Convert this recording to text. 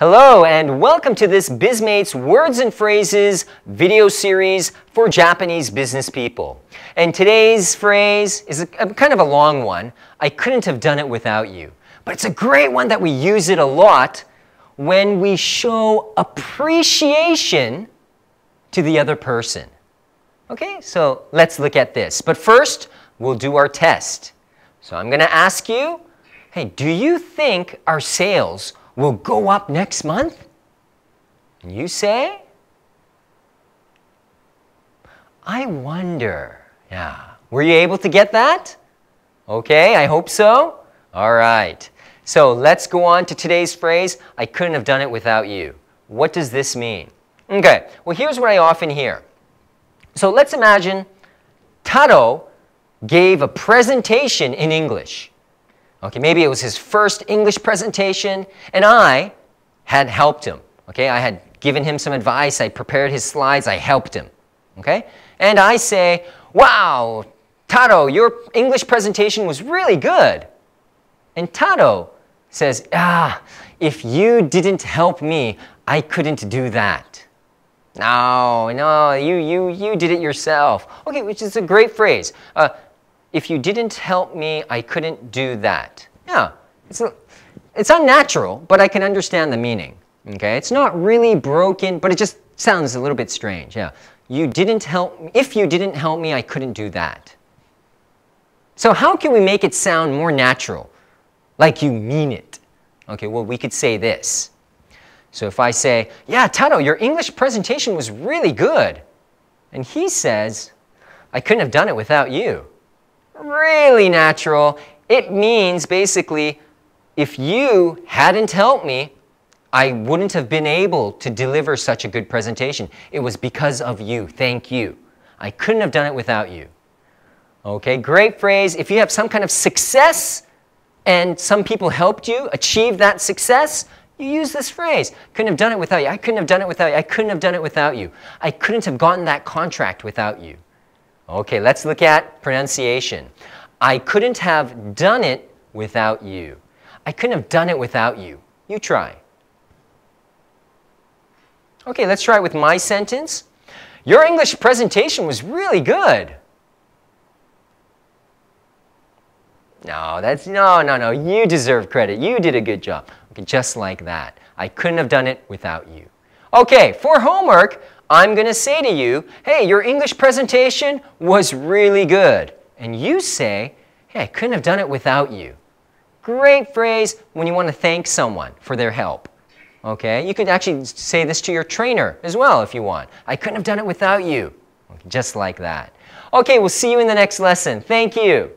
Hello and welcome to this BizMates Words and Phrases video series for Japanese business people. And today's phrase is a, a, kind of a long one. I couldn't have done it without you. But it's a great one that we use it a lot when we show appreciation to the other person. Okay, so let's look at this. But first, we'll do our test. So I'm going to ask you, hey, do you think our sales will go up next month? You say? I wonder. Yeah. Were you able to get that? Okay, I hope so. All right. So let's go on to today's phrase, I couldn't have done it without you. What does this mean? Okay, well here's what I often hear. So let's imagine Taro gave a presentation in English. Okay, maybe it was his first English presentation, and I had helped him. Okay, I had given him some advice, I prepared his slides, I helped him. Okay, and I say, Wow, Taro, your English presentation was really good. And Taro says, Ah, if you didn't help me, I couldn't do that. No, no, you, you, you did it yourself. Okay, which is a great phrase. Uh, if you didn't help me, I couldn't do that. Yeah, it's, it's unnatural, but I can understand the meaning. Okay, it's not really broken, but it just sounds a little bit strange. Yeah, you didn't help. Me. If you didn't help me, I couldn't do that. So how can we make it sound more natural, like you mean it? Okay, well we could say this. So if I say, "Yeah, Tato, your English presentation was really good," and he says, "I couldn't have done it without you." really natural. It means basically, if you hadn't helped me, I wouldn't have been able to deliver such a good presentation. It was because of you. Thank you. I couldn't have done it without you. Okay, great phrase. If you have some kind of success and some people helped you achieve that success, you use this phrase. Couldn't have done it without you. I couldn't have done it without you. I couldn't have done it without you. I couldn't have gotten that contract without you. Okay, let's look at pronunciation. I couldn't have done it without you. I couldn't have done it without you. You try. Okay, let's try it with my sentence. Your English presentation was really good. No, that's no, no, no. You deserve credit. You did a good job. Okay, just like that. I couldn't have done it without you. Okay, for homework, I'm going to say to you, hey, your English presentation was really good. And you say, hey, I couldn't have done it without you. Great phrase when you want to thank someone for their help. Okay, you could actually say this to your trainer as well if you want. I couldn't have done it without you. Just like that. Okay, we'll see you in the next lesson. Thank you.